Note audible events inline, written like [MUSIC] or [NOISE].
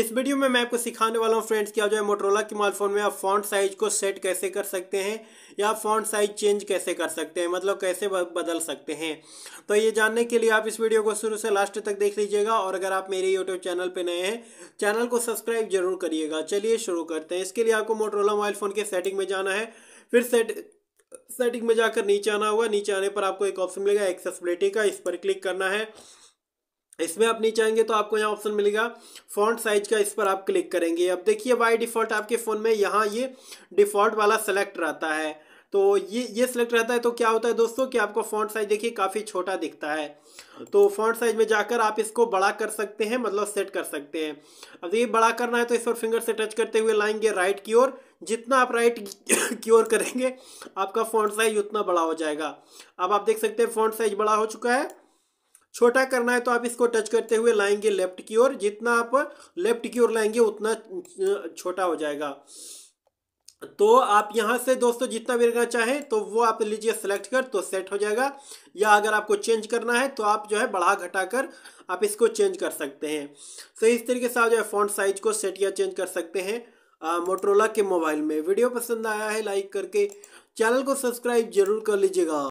इस वीडियो में मैं आपको सिखाने वाला हूँ फ्रेंड्स कि आप जो है मोटरोला के मोबाइल फ़ोन में आप फॉन्ट साइज को सेट कैसे कर सकते हैं या फॉन्ट साइज चेंज कैसे कर सकते हैं मतलब कैसे बदल सकते हैं तो ये जानने के लिए आप इस वीडियो को शुरू से लास्ट तक देख लीजिएगा और अगर आप मेरे यूट्यूब चैनल पर नए हैं चैनल को सब्सक्राइब जरूर करिएगा चलिए शुरू करते हैं इसके लिए आपको मोटरोला मोबाइल फ़ोन के सेटिंग में जाना है फिर सेट सेटिंग में जाकर नीचे आना होगा नीचे आने पर आपको एक ऑप्शन मिलेगा एक्सेसबिलिटी का इस पर क्लिक करना है इसमें आप नीचे आएंगे तो आपको यहाँ ऑप्शन मिलेगा फॉन्ट साइज का इस पर आप क्लिक करेंगे अब देखिए बाई डिफ़ॉल्ट आपके फ़ोन में यहाँ ये डिफ़ॉल्ट वाला सेलेक्ट रहता है तो ये ये सिलेक्ट रहता है तो क्या होता है दोस्तों कि आपको फॉन्ट साइज देखिए काफ़ी छोटा दिखता है तो फॉन्ट साइज में जाकर आप इसको बड़ा कर सकते हैं मतलब सेट कर सकते हैं अब ये बड़ा करना है तो इस पर फिंगर से टच करते हुए लाएंगे राइट की ओर जितना आप राइट [COUGHS] की ओर करेंगे आपका फॉन्ट साइज उतना बड़ा हो जाएगा अब आप देख सकते हैं फॉन्ट साइज बड़ा हो चुका है छोटा करना है तो आप इसको टच करते हुए लाएंगे लेफ्ट की ओर जितना आप लेफ्ट की ओर लाएंगे उतना छोटा हो जाएगा तो आप यहाँ से दोस्तों जितना भी रखना चाहें तो वो आप लीजिए सेलेक्ट कर तो सेट हो जाएगा या अगर आपको चेंज करना है तो आप जो है बढ़ा घटा कर आप इसको चेंज कर सकते हैं तो इस तरीके से आप जो है फॉन्ट साइज को सेट या चेंज कर सकते हैं मोटरोला के मोबाइल में वीडियो पसंद आया है लाइक करके चैनल को सब्सक्राइब जरूर कर लीजिएगा